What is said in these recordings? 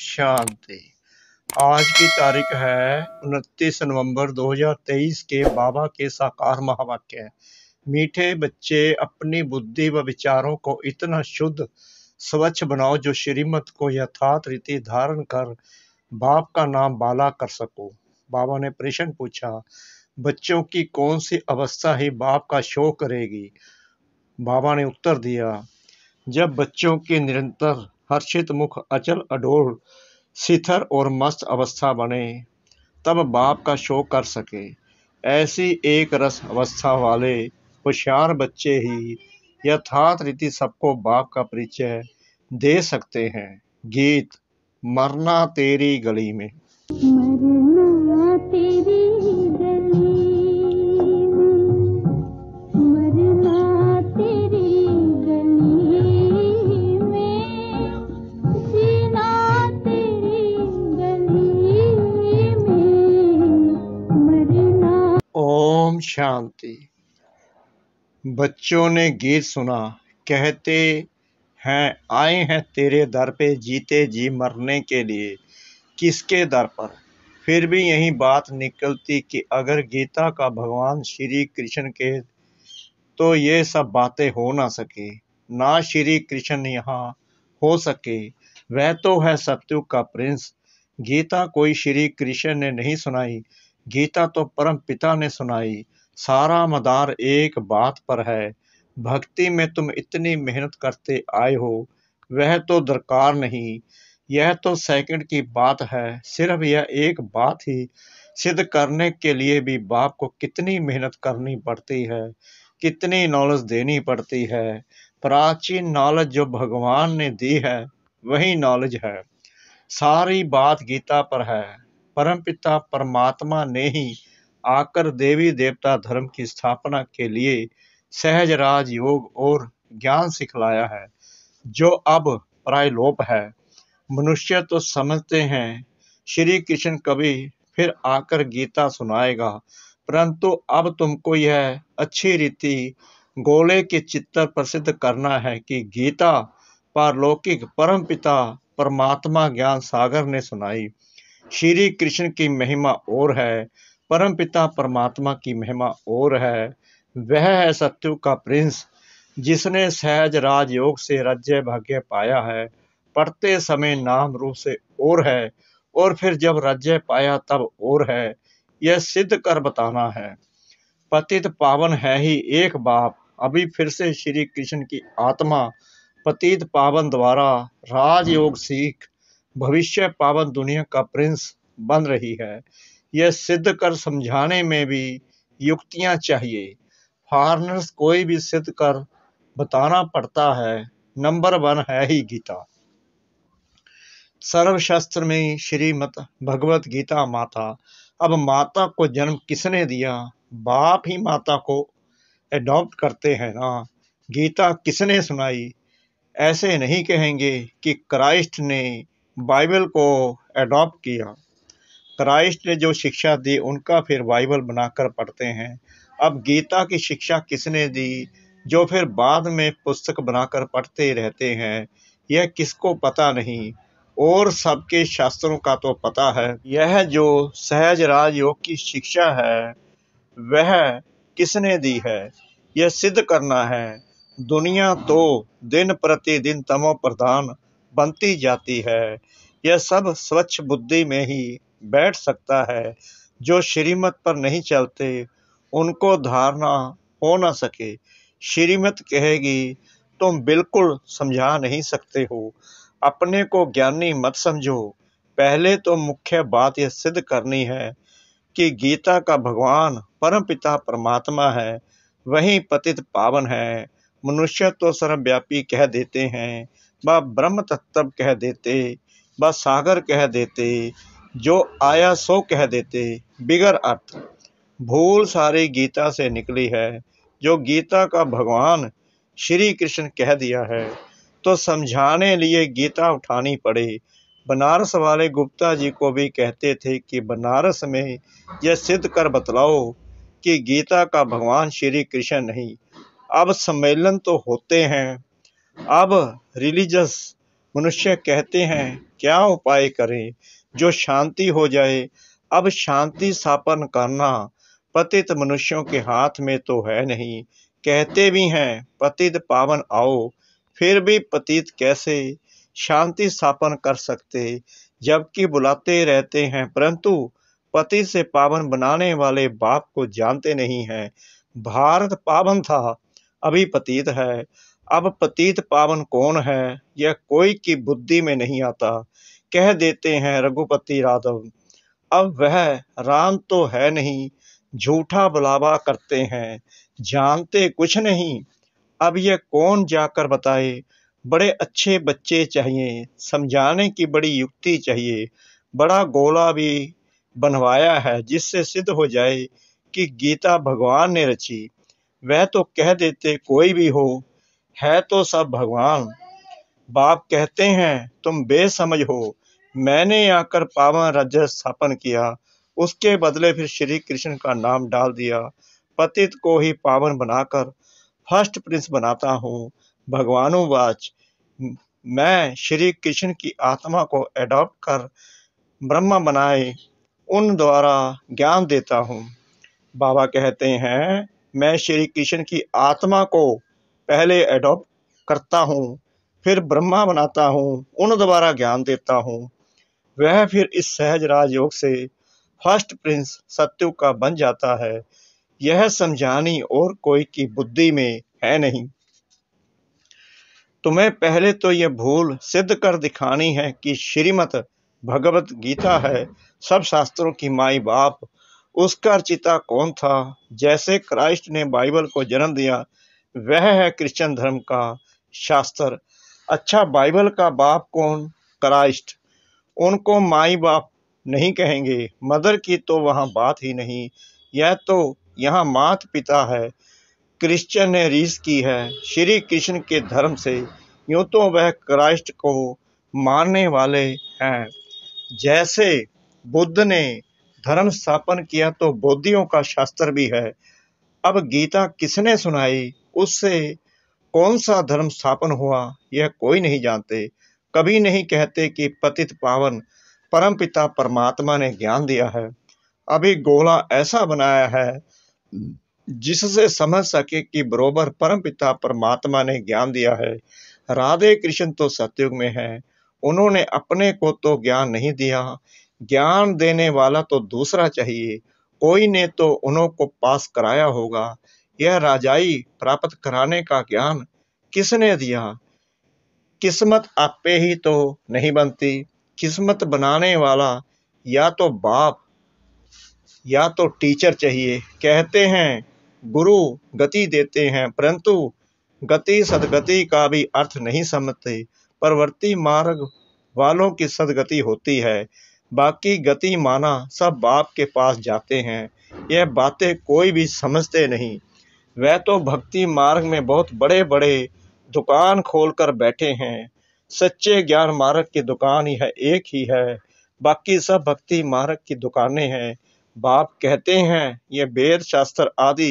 शांति आज की तारीख है उनतीस नवंबर 2023 के बाबा के साकार महावाक्य मीठे बच्चे अपनी बुद्धि व विचारों को इतना शुद्ध स्वच्छ बनाओ जो श्रीमत को यथार्थ रीति धारण कर बाप का नाम बाला कर सको बाबा ने प्रश्न पूछा बच्चों की कौन सी अवस्था ही बाप का शो करेगी बाबा ने उत्तर दिया जब बच्चों की निरंतर हर्षित मुख अचल अडोल शिथर और मस्त अवस्था बने तब बाप का शोक कर सके ऐसी एक रस अवस्था वाले होशियार बच्चे ही यथार्थ रीति सबको बाप का परिचय दे सकते हैं गीत मरना तेरी गली में शांति बच्चों ने गीत सुना कहते हैं आए हैं तेरे दर पे जीते जी मरने के लिए किसके दर पर फिर भी यही बात निकलती कि अगर गीता का भगवान श्री कृष्ण के तो ये सब बातें हो ना सके ना श्री कृष्ण यहाँ हो सके वह तो है सत्यु का प्रिंस गीता कोई श्री कृष्ण ने नहीं सुनाई गीता तो परम पिता ने सुनाई सारा मदार एक बात पर है भक्ति में तुम इतनी मेहनत करते आए हो वह तो दरकार नहीं यह तो सेकंड की बात है सिर्फ यह एक बात ही सिद्ध करने के लिए भी बाप को कितनी मेहनत करनी पड़ती है कितनी नॉलेज देनी पड़ती है प्राचीन नॉलेज जो भगवान ने दी है वही नॉलेज है सारी बात गीता पर है परमपिता परमात्मा ने ही आकर देवी देवता धर्म की स्थापना के लिए सहज राज योग और ज्ञान सिखलाया है जो अब प्रायलोप है मनुष्य तो समझते हैं श्री कृष्ण कभी फिर आकर गीता सुनाएगा परंतु अब तुमको यह अच्छी रीति गोले के चित्र प्रसिद्ध करना है कि गीता पारलौकिक पिता परमात्मा ज्ञान सागर ने सुनाई श्री कृष्ण की महिमा और है परम पिता परमात्मा की महिमा और है वह है सत्यु का प्रिंस जिसने सहज राजयोग से राज्य भाग्य पाया है पढ़ते समय नाम रूप से और है और फिर जब राज्य पाया तब और है यह सिद्ध कर बताना है पतित पावन है ही एक बाप अभी फिर से श्री कृष्ण की आत्मा पतित पावन द्वारा राजयोग सीख भविष्य पावन दुनिया का प्रिंस बन रही है यह सिद्ध कर समझाने में भी युक्तियाँ चाहिए फॉरनर्स कोई भी सिद्ध कर बताना पड़ता है नंबर वन है ही गीता सर्वशास्त्र में श्रीमत भगवत गीता माता अब माता को जन्म किसने दिया बाप ही माता को एडॉप्ट करते हैं ना गीता किसने सुनाई ऐसे नहीं कहेंगे कि क्राइस्ट ने बाइबल को एडॉप्ट किया क्राइस्ट ने जो शिक्षा दी उनका फिर बाइबल बनाकर पढ़ते हैं अब गीता की शिक्षा किसने दी जो फिर बाद में पुस्तक बनाकर पढ़ते रहते हैं यह किसको पता नहीं और सबके शास्त्रों का तो पता है यह जो सहज राजयोग की शिक्षा है वह किसने दी है यह सिद्ध करना है दुनिया तो दिन प्रतिदिन तमो प्रधान बनती जाती है यह सब स्वच्छ बुद्धि में ही बैठ सकता है जो श्रीमत पर नहीं चलते उनको धारणा हो ना सके श्रीमत कहेगी तुम बिल्कुल समझा नहीं सकते हो अपने को ज्ञानी मत समझो पहले तो मुख्य बात यह सिद्ध करनी है कि गीता का भगवान परम पिता परमात्मा है वही पतित पावन है मनुष्य तो सर्वव्यापी कह देते हैं व ब्रह्म तत्व कह देते व सागर कह देते जो आया सो कह देते बिगर अर्थ भूल सारी गीता से निकली है जो गीता का भगवान श्री कृष्ण कह दिया है तो समझाने लिए गीता उठानी पड़ी बनारस वाले गुप्ता जी को भी कहते थे कि बनारस में यह सिद्ध कर बतलाओ कि गीता का भगवान श्री कृष्ण नहीं अब सम्मेलन तो होते हैं अब रिलीजस मनुष्य कहते हैं क्या उपाय करें जो शांति हो जाए अब शांति स्थापन करना पतित मनुष्यों के हाथ में तो है नहीं कहते भी हैं पतित पावन आओ फिर भी पतित कैसे शांति स्थापन कर सकते जबकि बुलाते रहते हैं परंतु पति से पावन बनाने वाले बाप को जानते नहीं हैं भारत पावन था अभी पतित है अब पतित पावन कौन है यह कोई की बुद्धि में नहीं आता कह देते हैं रघुपति राधव अब वह राम तो है नहीं झूठा बुलावा करते हैं जानते कुछ नहीं अब यह कौन जाकर बताए बड़े अच्छे बच्चे चाहिए समझाने की बड़ी युक्ति चाहिए बड़ा गोला भी बनवाया है जिससे सिद्ध हो जाए कि गीता भगवान ने रची वह तो कह देते कोई भी हो है तो सब भगवान बाप कहते हैं तुम बेसमझ हो मैंने आकर पावन राज्य स्थापन किया उसके बदले फिर श्री कृष्ण का नाम डाल दिया पतित को ही पावन बनाकर फर्स्ट प्रिंस बनाता हूँ वाच मैं श्री कृष्ण की आत्मा को एडॉप्ट कर ब्रह्मा बनाए उन द्वारा ज्ञान देता हूँ बाबा कहते हैं मैं श्री कृष्ण की आत्मा को पहले एडॉप्ट करता हूँ फिर ब्रह्मा बनाता हूँ उन द्वारा ज्ञान देता हूँ वह फिर इस सहज राजयोग से फर्स्ट प्रिंस सत्यु का बन जाता है यह समझानी और कोई की बुद्धि में है नहीं तुम्हें पहले तो यह भूल सिद्ध कर दिखानी है कि श्रीमत भगवत गीता है सब शास्त्रों की माई बाप उसका अर्चिता कौन था जैसे क्राइस्ट ने बाइबल को जन्म दिया वह है क्रिश्चियन धर्म का शास्त्र अच्छा बाइबल का बाप कौन क्राइस्ट उनको माई बाप नहीं कहेंगे मदर की तो वहाँ बात ही नहीं यह तो यहाँ मात पिता है क्रिश्चियन ने रीस की है श्री कृष्ण के धर्म से यूँ तो वह क्राइस्ट को मानने वाले हैं जैसे बुद्ध ने धर्म स्थापन किया तो बौद्धियों का शास्त्र भी है अब गीता किसने सुनाई उससे कौन सा धर्म स्थापन हुआ यह कोई नहीं जानते कभी नहीं कहते कि पतित पावन परम पिता परमात्मा ने ज्ञान दिया है अभी गोला ऐसा बनाया है जिससे समझ सके कि बरोबर परम पिता परमात्मा ने ज्ञान दिया है राधे कृष्ण तो सत्युग में है उन्होंने अपने को तो ज्ञान नहीं दिया ज्ञान देने वाला तो दूसरा चाहिए कोई ने तो उन्हों को पास कराया होगा यह राजाई प्राप्त कराने का ज्ञान किसने दिया किस्मत आपे ही तो नहीं बनती किस्मत बनाने वाला या तो बाप या तो टीचर चाहिए कहते हैं गुरु गति देते हैं परंतु गति सदगति का भी अर्थ नहीं समझते परवर्ती मार्ग वालों की सदगति होती है बाकी गति माना सब बाप के पास जाते हैं यह बातें कोई भी समझते नहीं वह तो भक्ति मार्ग में बहुत बड़े बड़े दुकान खोल कर बैठे हैं सच्चे ज्ञान मार्ग की दुकान ही है एक ही है बाकी सब भक्ति मार्ग की दुकानें हैं बाप कहते हैं ये वेद शास्त्र आदि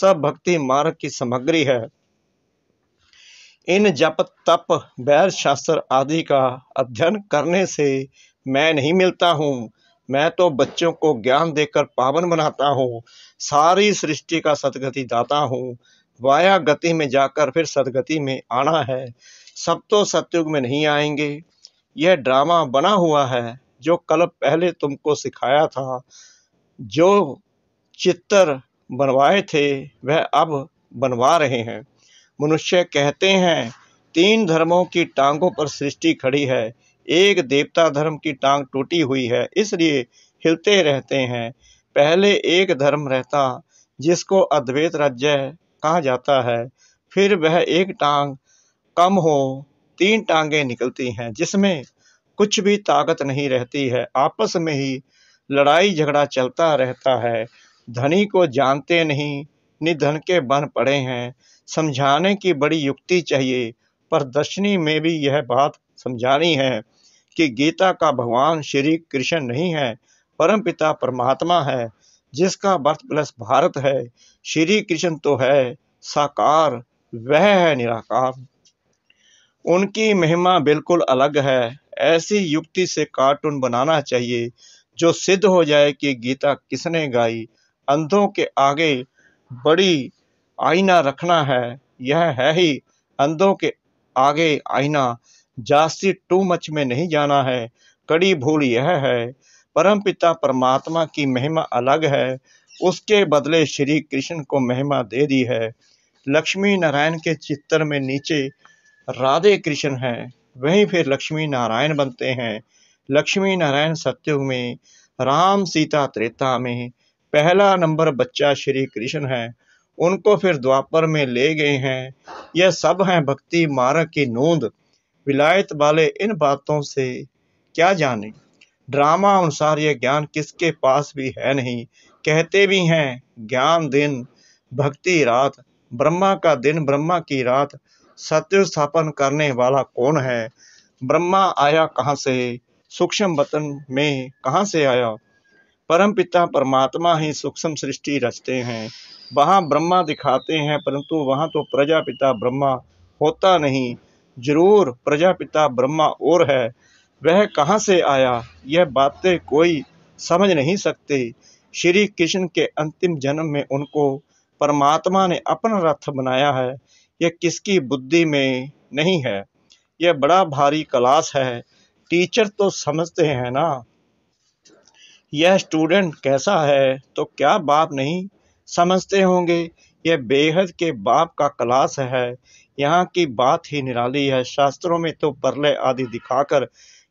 सब भक्ति मार्ग की सामग्री है इन जप तप वैर शास्त्र आदि का अध्ययन करने से मैं नहीं मिलता हूँ मैं तो बच्चों को ज्ञान देकर पावन बनाता हूँ सारी सृष्टि का सदगति दाता हूँ वाया गति में जाकर फिर सदगति में आना है सब तो सत्युग में नहीं आएंगे यह ड्रामा बना हुआ है जो कल पहले तुमको सिखाया था जो चित्र बनवाए थे वह अब बनवा रहे हैं मनुष्य कहते हैं तीन धर्मों की टांगों पर सृष्टि खड़ी है एक देवता धर्म की टांग टूटी हुई है इसलिए हिलते रहते हैं पहले एक धर्म रहता जिसको अद्वैत राज्य कहा जाता है फिर वह एक टांग कम हो तीन टांगे निकलती हैं जिसमें कुछ भी ताकत नहीं रहती है आपस में ही लड़ाई झगड़ा चलता रहता है धनी को जानते नहीं निधन के बन पड़े हैं समझाने की बड़ी युक्ति चाहिए पर दर्शनी में भी यह बात समझानी है कि गीता का भगवान श्री कृष्ण नहीं है परम पिता परमात्मा है जिसका बर्थ प्लस भारत है श्री कृष्ण तो है साकार वह है निराकार उनकी महिमा बिल्कुल अलग है ऐसी युक्ति से कार्टून बनाना चाहिए जो सिद्ध हो जाए कि गीता किसने गाई अंधों के आगे बड़ी आईना रखना है यह है ही अंधों के आगे आईना जास्ती टू मच में नहीं जाना है कड़ी भूल यह है परम पिता परमात्मा की महिमा अलग है उसके बदले श्री कृष्ण को महिमा दे दी है लक्ष्मी नारायण के चित्र में नीचे राधे कृष्ण हैं वहीं फिर लक्ष्मी नारायण बनते हैं लक्ष्मी नारायण सत्युग में राम सीता त्रेता में पहला नंबर बच्चा श्री कृष्ण है उनको फिर द्वापर में ले गए हैं यह सब हैं भक्ति मार्ग की नोंद विलायत वाले इन बातों से क्या जाने ड्रामा अनुसार यह ज्ञान किसके पास भी है नहीं कहते भी हैं ज्ञान दिन भक्ति रात ब्रह्मा का दिन ब्रह्मा की रात सत्य स्थापन करने वाला कौन है ब्रह्मा आया कहाँ से सूक्ष्म वतन में कहाँ से आया परम पिता परमात्मा ही सूक्ष्म सृष्टि रचते हैं वहाँ ब्रह्मा दिखाते हैं परंतु वहाँ तो प्रजापिता ब्रह्मा होता नहीं जरूर प्रजापिता ब्रह्मा और है वह कहाँ से आया यह बातें कोई समझ नहीं सकते श्री कृष्ण के अंतिम जन्म में उनको परमात्मा ने अपना रथ बनाया है यह किसकी बुद्धि में नहीं है यह बड़ा भारी क्लास है टीचर तो समझते हैं ना यह स्टूडेंट कैसा है तो क्या बाप नहीं समझते होंगे यह बेहद के बाप का क्लास है यहाँ की बात ही निराली है शास्त्रों में तो परले आदि दिखाकर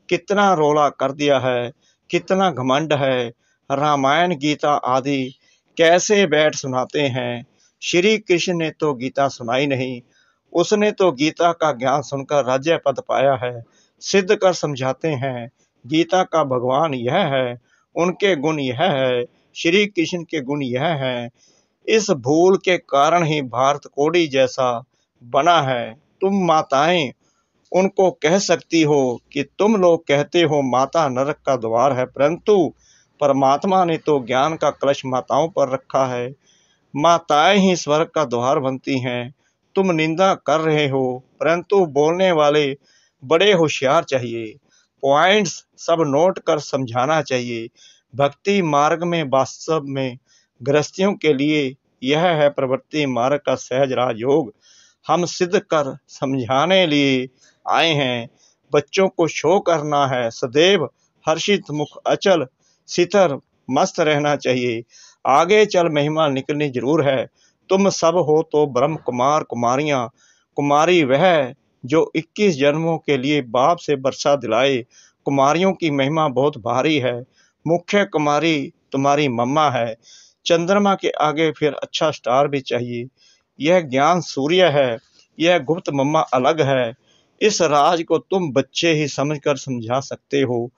कितना रोला कर दिया है कितना घमंड है रामायण गीता आदि कैसे बैठ सुनाते हैं श्री कृष्ण ने तो गीता सुनाई नहीं उसने तो गीता का ज्ञान सुनकर राज्य पद पाया है सिद्ध कर समझाते हैं गीता का भगवान यह है उनके गुण यह है श्री कृष्ण के गुण यह है इस भूल के कारण ही भारत कोड़ी जैसा बना है तुम माताएं उनको कह सकती हो कि तुम लोग कहते हो माता नरक का द्वार है परंतु परमात्मा ने तो ज्ञान का कलश माताओं पर रखा है माताएं ही स्वर्ग का द्वार बनती हैं तुम निंदा कर रहे हो परंतु बोलने वाले बड़े होशियार चाहिए पॉइंट्स सब नोट कर समझाना चाहिए भक्ति मार्ग में वास्तव में गृहस्थियों के लिए यह है प्रवृत्ति मार्ग का सहज राजयोग हम सिद्ध कर समझाने लिए आए हैं बच्चों को शो करना है सदैव हर्षित मुख अचल सितर मस्त रहना चाहिए आगे चल महिमा निकलनी जरूर है तुम सब हो तो ब्रह्म कुमार कुमारियां कुमारी वह जो 21 जन्मों के लिए बाप से वर्षा दिलाए कुमारियों की महिमा बहुत भारी है मुख्य कुमारी तुम्हारी मम्मा है चंद्रमा के आगे फिर अच्छा स्टार भी चाहिए यह ज्ञान सूर्य है यह गुप्त मम्मा अलग है इस राज को तुम बच्चे ही समझकर समझा सकते हो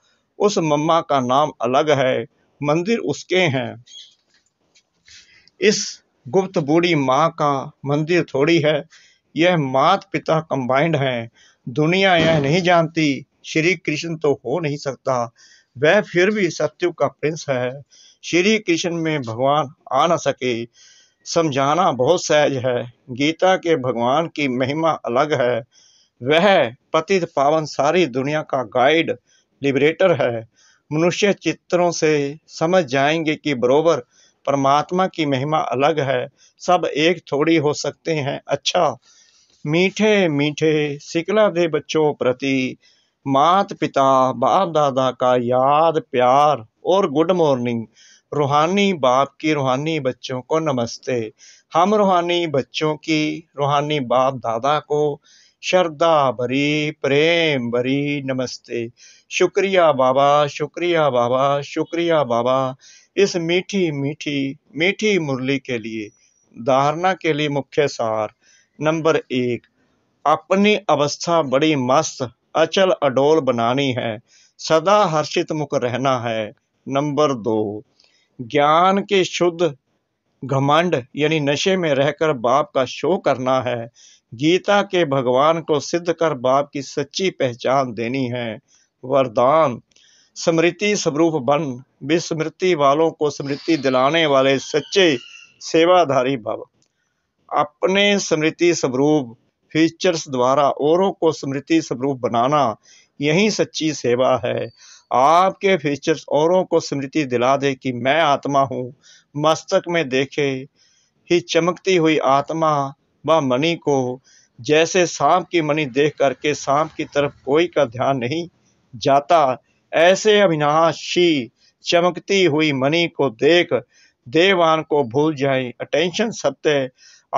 उस मम्मा का नाम अलग है मंदिर उसके हैं इस गुप्त बूढ़ी माँ का मंदिर थोड़ी है यह मात पिता कंबाइंड हैं दुनिया यह नहीं जानती श्री कृष्ण तो हो नहीं सकता वह फिर भी सत्यु का प्रिंस है श्री कृष्ण में भगवान आ न सके समझाना बहुत सहज है गीता के भगवान की महिमा अलग है वह पतित पावन सारी दुनिया का गाइड लिबरेटर है मनुष्य चित्रों से समझ जाएंगे कि बरोबर परमात्मा की महिमा अलग है सब एक थोड़ी हो सकते हैं अच्छा मीठे मीठे सिकला दे बच्चों प्रति मात पिता बाप दादा का याद प्यार और गुड मॉर्निंग रूहानी बाप की रूहानी बच्चों को नमस्ते हम रूहानी बच्चों की रूहानी बाप दादा को श्रद्धा भरी प्रेम भरी नमस्ते शुक्रिया बाबा शुक्रिया बाबा शुक्रिया बाबा इस मीठी मीठी मीठी मुरली के लिए धारणा के लिए मुख्य सार नंबर एक अपनी अवस्था बड़ी मस्त अचल अडोल बनानी है सदा हर्षित मुख रहना है नंबर दो ज्ञान के शुद्ध घमंड यानी नशे में रहकर बाप का शो करना है गीता के भगवान को सिद्ध कर बाप की सच्ची पहचान देनी है वरदान स्मृति स्वरूप बन विस्मृति वालों को स्मृति दिलाने वाले सच्चे सेवाधारी भव अपने स्मृति स्वरूप फीचर्स द्वारा औरों को स्मृति स्वरूप बनाना यही सच्ची सेवा है आपके फीचर्स औरों को स्मृति दिला दे कि मैं आत्मा हूँ मस्तक में देखे ही चमकती हुई आत्मा व मणि को जैसे सांप की मणि देख करके सांप की तरफ कोई का ध्यान नहीं जाता ऐसे अविनाशी चमकती हुई मणि को देख देवान को भूल जाए अटेंशन सत्य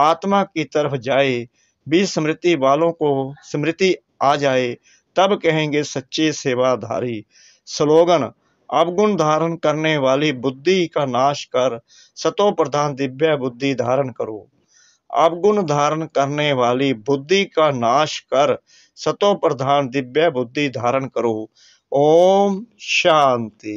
आत्मा की तरफ जाए भी स्मृति वालों को स्मृति आ जाए तब कहेंगे सच्चे सेवाधारी स्लोगन अवगुण धारण करने वाली बुद्धि का नाश कर सतो प्रधान दिव्य बुद्धि धारण करो अवगुण धारण करने वाली बुद्धि का नाश कर सतो प्रधान दिव्य बुद्धि धारण करो ओम शांति